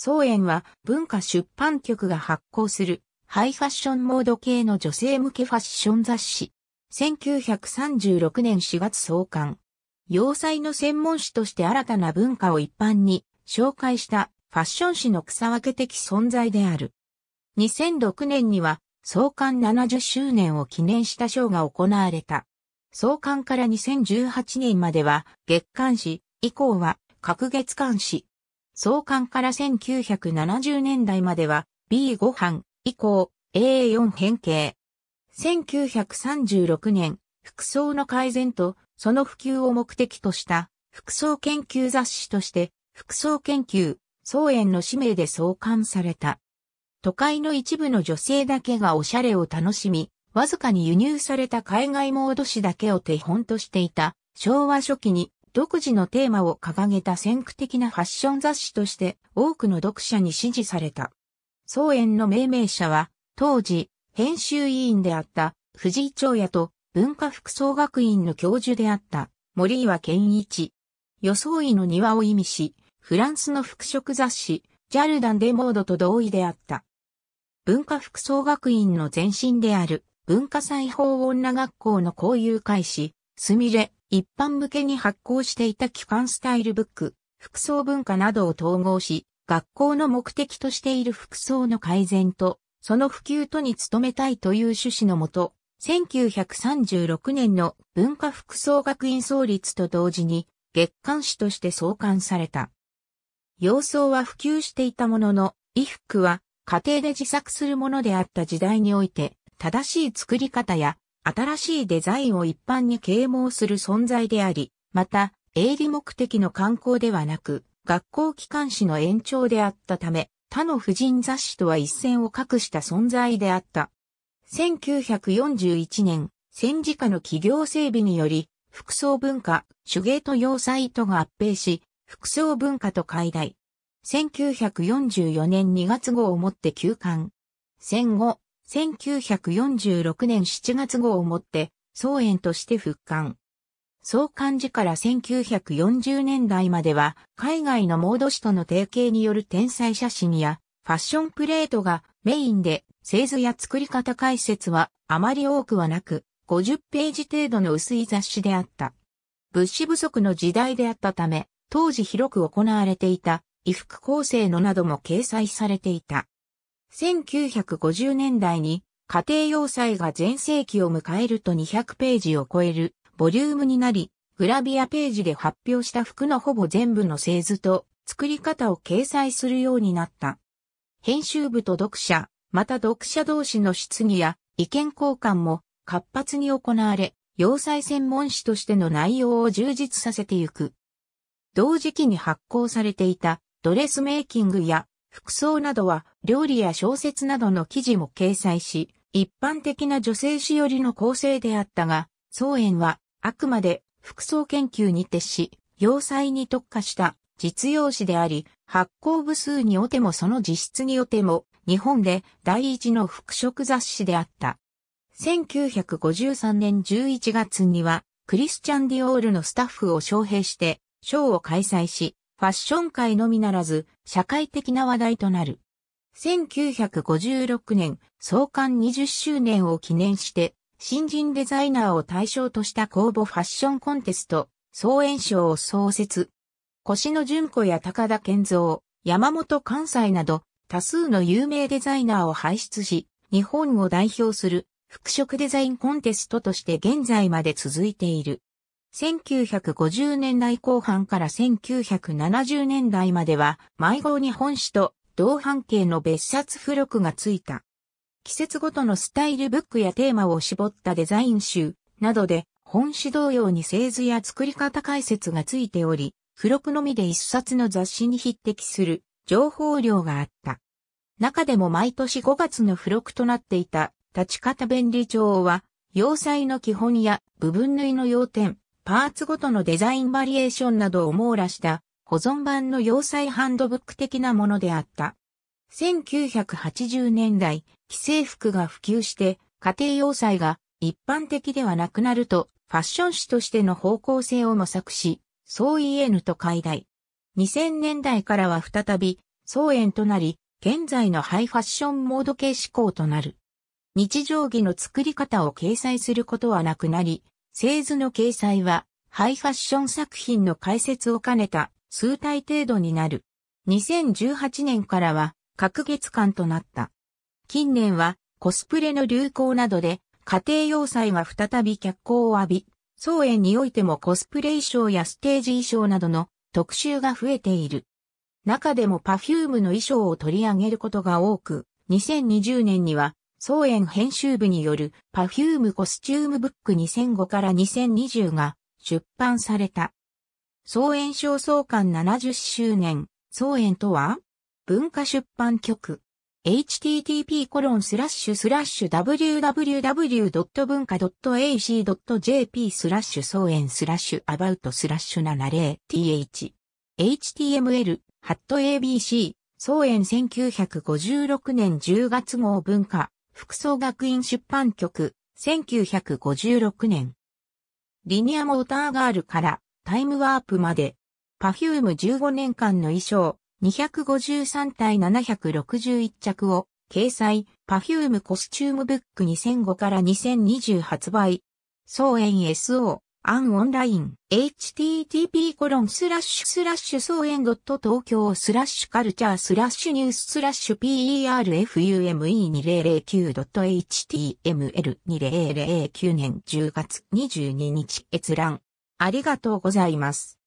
総園は文化出版局が発行するハイファッションモード系の女性向けファッション雑誌。1936年4月創刊。洋裁の専門誌として新たな文化を一般に紹介したファッション誌の草分け的存在である。2006年には創刊70周年を記念した賞が行われた。創刊から2018年までは月刊誌、以降は各月刊誌、創刊から1970年代までは B5 版以降 A4 変形。1936年、服装の改善とその普及を目的とした服装研究雑誌として服装研究、創園の使命で創刊された。都会の一部の女性だけがおしゃれを楽しみ、わずかに輸入された海外モード誌だけを手本としていた昭和初期に独自のテーマを掲げた先駆的なファッション雑誌として多くの読者に支持された。総園の命名者は、当時、編集委員であった藤井長也と文化服装学院の教授であった森岩健一。装いの庭を意味し、フランスの服飾雑誌、ジャルダン・デ・モードと同意であった。文化服装学院の前身である文化祭法女学校の交友会誌、すみれ、一般向けに発行していた機関スタイルブック、服装文化などを統合し、学校の目的としている服装の改善と、その普及とに努めたいという趣旨のもと、1936年の文化服装学院創立と同時に、月刊誌として創刊された。洋装は普及していたものの、衣服は家庭で自作するものであった時代において、正しい作り方や新しいデザインを一般に啓蒙する存在であり、また、営利目的の観光ではなく、学校機関誌の延長であったため、他の婦人雑誌とは一線を画した存在であった。1941年、戦時下の企業整備により、服装文化、手芸と要塞とが合併し、服装文化と解題。1944年2月号をもって休館。戦後、1946年7月号をもって、総園として復刊。総刊時から1940年代までは、海外のモード誌との提携による天才写真や、ファッションプレートがメインで、製図や作り方解説はあまり多くはなく、50ページ程度の薄い雑誌であった。物資不足の時代であったため、当時広く行われていた、衣服構成のなども掲載されていた。1950年代に家庭要塞が全盛期を迎えると200ページを超えるボリュームになり、グラビアページで発表した服のほぼ全部の製図と作り方を掲載するようになった。編集部と読者、また読者同士の質疑や意見交換も活発に行われ、要塞専門誌としての内容を充実させていく。同時期に発行されていたドレスメイキングや服装などは料理や小説などの記事も掲載し、一般的な女性誌よりの構成であったが、宗園はあくまで服装研究に徹し、要塞に特化した実用誌であり、発行部数におてもその実質におても、日本で第一の服飾雑誌であった。1953年11月には、クリスチャン・ディオールのスタッフを招聘して、ショーを開催し、ファッション界のみならず、社会的な話題となる。1956年、創刊20周年を記念して、新人デザイナーを対象とした公募ファッションコンテスト、総演賞を創設。腰野純子や高田健三、山本関西など、多数の有名デザイナーを輩出し、日本を代表する服飾デザインコンテストとして現在まで続いている。1950年代後半から1970年代までは、毎号日本史と同半径の別冊付録がついた。季節ごとのスタイルブックやテーマを絞ったデザイン集などで、本誌同様に製図や作り方解説がついており、付録のみで一冊の雑誌に匹敵する情報量があった。中でも毎年5月の付録となっていた立ち方便利帳は、要塞の基本や部分縫いの要点、パーツごとのデザインバリエーションなどを網羅した保存版の要塞ハンドブック的なものであった。1980年代、既製服が普及して家庭要塞が一般的ではなくなるとファッション誌としての方向性を模索し、そう言えぬと解題。2000年代からは再び、総園となり、現在のハイファッションモード系志向となる。日常着の作り方を掲載することはなくなり、製図の掲載は、ハイファッション作品の解説を兼ねた数体程度になる。2018年からは、各月間となった。近年は、コスプレの流行などで、家庭要塞が再び脚光を浴び、総園においてもコスプレ衣装やステージ衣装などの特集が増えている。中でもパフュームの衣装を取り上げることが多く、2020年には総園編集部による Perfume コスチュームブック2005から2020が出版された。総園小総館70周年、総園とは文化出版局。http コロンスラッシュスラッシュ www.bunka.ac.jp スラッシュ総園スラッシュアバウトスラッシュ 70th html ハット abc 総園1956年10月号文化服装学院出版局、1956年。リニアモーターガールからタイムワープまで、パフューム15年間の衣装、253対761着を掲載、パフュームコスチュームブック2005から2020発売。総演 SO、アンオンライン、http コロンスラッシュスラッシュ総園 .tokyo スラッシュカルチャースラッシュニューススラッシュ perfume2009.html2009 年10月22日閲覧。ありがとうございます。